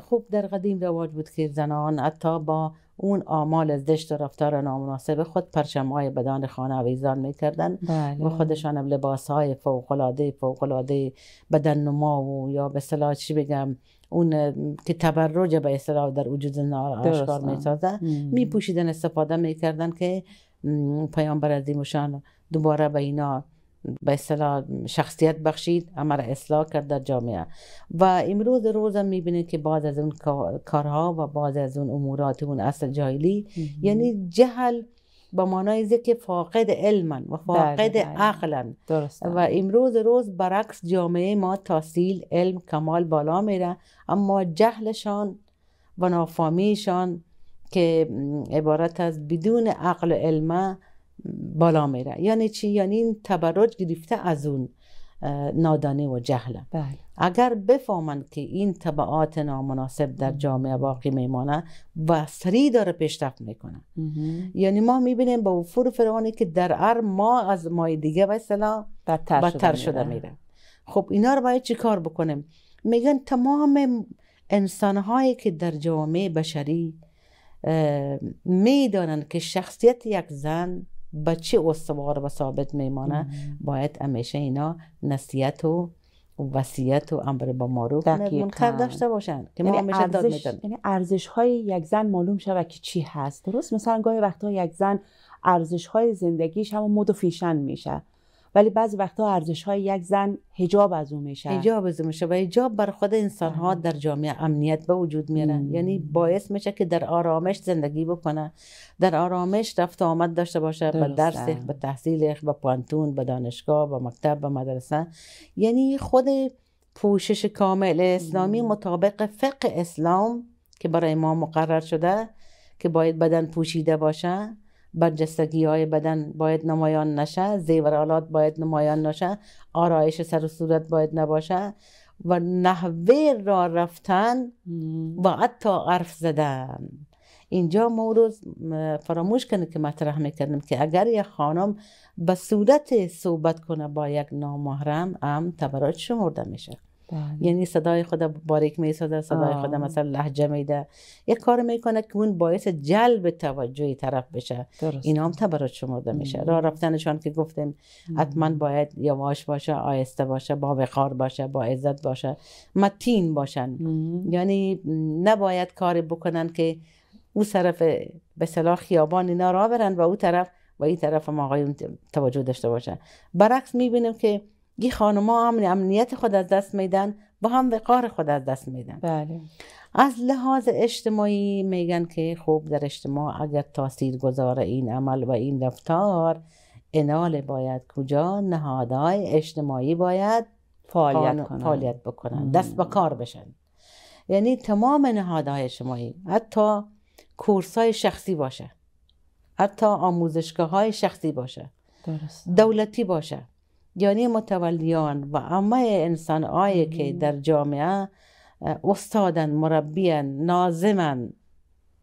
خوب در قدیم رواج بود که زنان حتی با اون آمال از و رفتار نامناسب خود های بدان خانه آویزان میکردن بله. و خودشان لباس های فوقلاده فوقلاده بدن نما و یا به صلاح چی بگم اون که تبرج به اصطلاح در وجود نار آشکار می پوشیدن استفاده کردن که پیامبر عظیمشان دوباره به اینا به اصطلاح شخصیت بخشید اما را اصلاح کرد در جامعه و امروز روز هم میبینید که بعض از اون کارها و بعض از اون امورات اون اصل جایلی یعنی جهل به معنای که فاقد علما و فاقد بله، بله. عقلا و امروز روز برعکس جامعه ما تحصیل علم کمال بالا میره اما جهلشان و نافامیشان که عبارت از بدون عقل و علمه بالا میره یعنی چی یعنی این تبرج گرفته از اون نادانه و جهله بله. اگر بفهمند که این طبعات نامناسب در جامعه باقی میمانه و سری داره پیشرفت میکنه یعنی ما میبینیم با وفور فرانی که در هر ما از مای دیگه مثلا بدتر, بدتر شده, شده میره خب اینا رو باید چی کار بکنیم میگن تمام انسانهایی که در جامعه بشری میدانند که شخصیت یک زن به چه استوار و ثابت میمانه باید همیشه اینا نصیت و وصیت و امر با معروف کار داشته باشن که یعنی ما یعنی همیشه داد میدن یعنی ارزش های یک زن معلوم شود که چی هست درست مثلا گاهی وقتا یک زن ارزش های زندگیش هم مد و فیشن میشه ولی بعضی وقتها ارزش های یک زن هجاب از او میشه هجاب از میشه و هجاب بر خود انسان ها در جامعه امنیت به وجود میاره یعنی باعث میشه که در آرامش زندگی بکنه در آرامش رفت آمد داشته باشه به درس به تحصیل به پانتون به دانشگاه به مکتب به مدرسه یعنی خود پوشش کامل اسلامی مطابق فقه اسلام که برای ما مقرر شده که باید بدن پوشیده باشه برجستگی های بدن باید نمایان نشه زیورالات باید نمایان نشه آرایش سر و صورت باید نباشه و نحوه را رفتن و حتی عرف زدن اینجا موروز فراموش کنه که مطرح میکردم که اگر یک خانم به صورت صحبت کنه با یک نامحرم هم تبرات شمرده میشه بله. یعنی صدای خدا باریک میسازه صدای خدا مثلا لحجه میده یک کار میکنه که اون باعث جلب توجه طرف بشه درست. اینا هم شما شمرده میشه راه رفتنشان که گفتیم حتما باید یواش باشه آیسته باشه با وقار باشه با عزت باشه متین باشن یعنی نباید کاری بکنن که او طرف به صلاح خیابان اینا را برن و او طرف و این طرف هم آقایون توجه داشته باشن برعکس میبینیم که گی خانما هم امنیت خود از دست میدن با هم وقار خود از دست میدن بله از لحاظ اجتماعی میگن که خوب در اجتماع اگر تاثیر گذار این عمل و این رفتار انال باید کجا نهادهای اجتماعی باید فعالیت, بکنن دست به کار بشن یعنی تمام نهادهای اجتماعی حتی کورس های شخصی باشه حتی آموزشگاه های شخصی باشه درست. دولتی باشه یعنی متولیان و همه انسان آیه که در جامعه استادن مربیان نازمن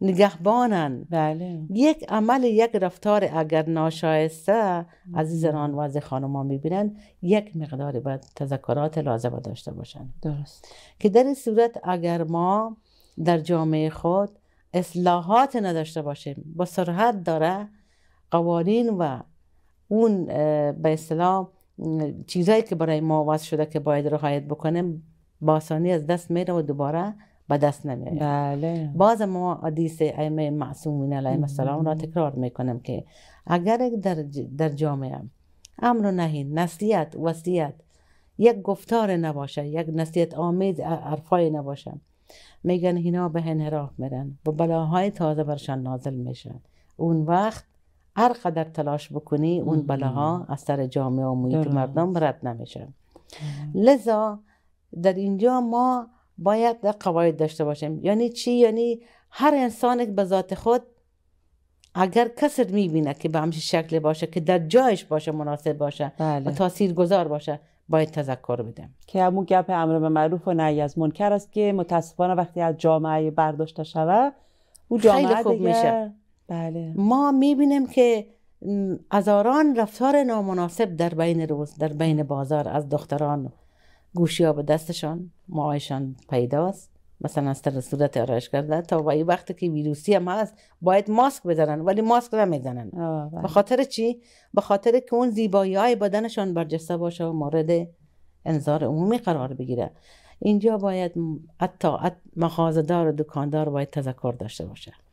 نگهبانن بله. یک عمل یک رفتار اگر ناشایسته زنان و از خانم ها میبینن یک مقداری باید تذکرات لازمه داشته باشن درست که در این صورت اگر ما در جامعه خود اصلاحات نداشته باشیم با سرحت داره قوانین و اون به اسلام، چیزایی که برای ما وضع شده که باید رعایت بکنیم با آسانی از دست میره و دوباره به دست نمیاد بله باز ما حدیث ائمه معصومین علیهم السلام را تکرار میکنم که اگر در در جامعه امر و نهی نصیحت وصیت یک گفتار نباشه یک نصیحت آمید حرفای نباشه میگن اینا به انحراف میرن و بلاهای تازه برشان نازل میشن اون وقت هر قدر تلاش بکنی اون بلاها از سر جامعه و محیط مردم رد نمیشه لذا در اینجا ما باید قواید داشته باشیم یعنی چی یعنی هر انسان به ذات خود اگر کسر میبینه که به همچین شکل باشه که در جایش باشه مناسب باشه بله. و تاثیر گذار باشه باید تذکر بدم که همون گپ امر به معروف و نهی از منکر است که متاسفانه وقتی از جامعه برداشته شود او جامعه خیلی خوب میشه بله. ما میبینیم که هزاران رفتار نامناسب در بین روز در بین بازار از دختران گوشی ها به دستشان معایشان پیداست مثلا از تر صورت آرایش کرده تا با وقتی که ویروسی هم هست باید ماسک بزنن ولی ماسک نمیزنن بله. به خاطر چی به خاطر که اون زیبایی های بدنشان برجسته باشه و مورد انظار عمومی قرار بگیره اینجا باید حتی مخازدار و دکاندار باید تذکر داشته باشه